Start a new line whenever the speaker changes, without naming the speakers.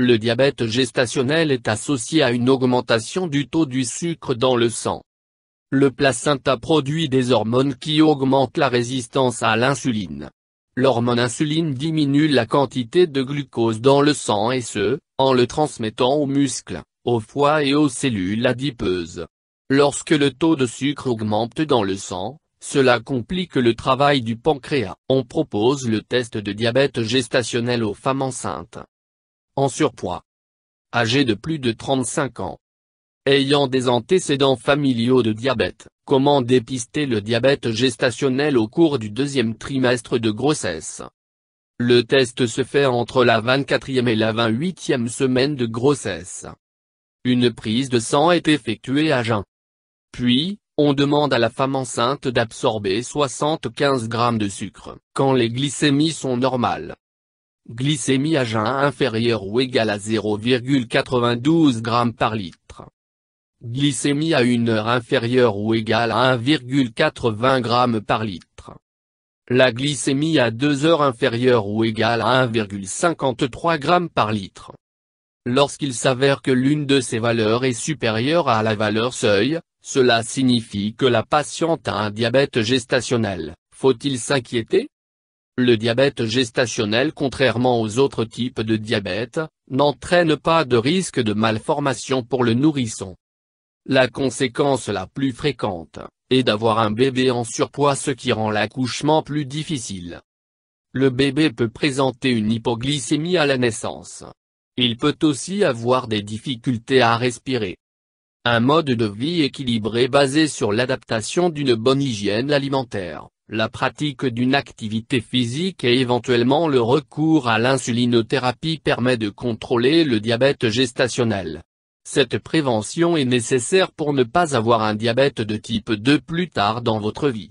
Le diabète gestationnel est associé à une augmentation du taux du sucre dans le sang. Le placenta produit des hormones qui augmentent la résistance à l'insuline. L'hormone insuline diminue la quantité de glucose dans le sang et ce, en le transmettant aux muscles, au foie et aux cellules adipeuses. Lorsque le taux de sucre augmente dans le sang, cela complique le travail du pancréas. On propose le test de diabète gestationnel aux femmes enceintes en surpoids. Âgé de plus de 35 ans. Ayant des antécédents familiaux de diabète, comment dépister le diabète gestationnel au cours du deuxième trimestre de grossesse Le test se fait entre la 24e et la 28e semaine de grossesse. Une prise de sang est effectuée à jeun. Puis, on demande à la femme enceinte d'absorber 75 g de sucre quand les glycémies sont normales glycémie à jeun inférieure ou égale à 0,92 g par litre. Glycémie à une heure inférieure ou égale à 1,80 g par litre. La glycémie à deux heures inférieure ou égale à 1,53 g par litre. Lorsqu'il s'avère que l'une de ces valeurs est supérieure à la valeur seuil, cela signifie que la patiente a un diabète gestationnel, faut-il s'inquiéter le diabète gestationnel contrairement aux autres types de diabète, n'entraîne pas de risque de malformation pour le nourrisson. La conséquence la plus fréquente, est d'avoir un bébé en surpoids ce qui rend l'accouchement plus difficile. Le bébé peut présenter une hypoglycémie à la naissance. Il peut aussi avoir des difficultés à respirer. Un mode de vie équilibré basé sur l'adaptation d'une bonne hygiène alimentaire, la pratique d'une activité physique et éventuellement le recours à l'insulinothérapie permet de contrôler le diabète gestationnel. Cette prévention est nécessaire pour ne pas avoir un diabète de type 2 plus tard dans votre vie.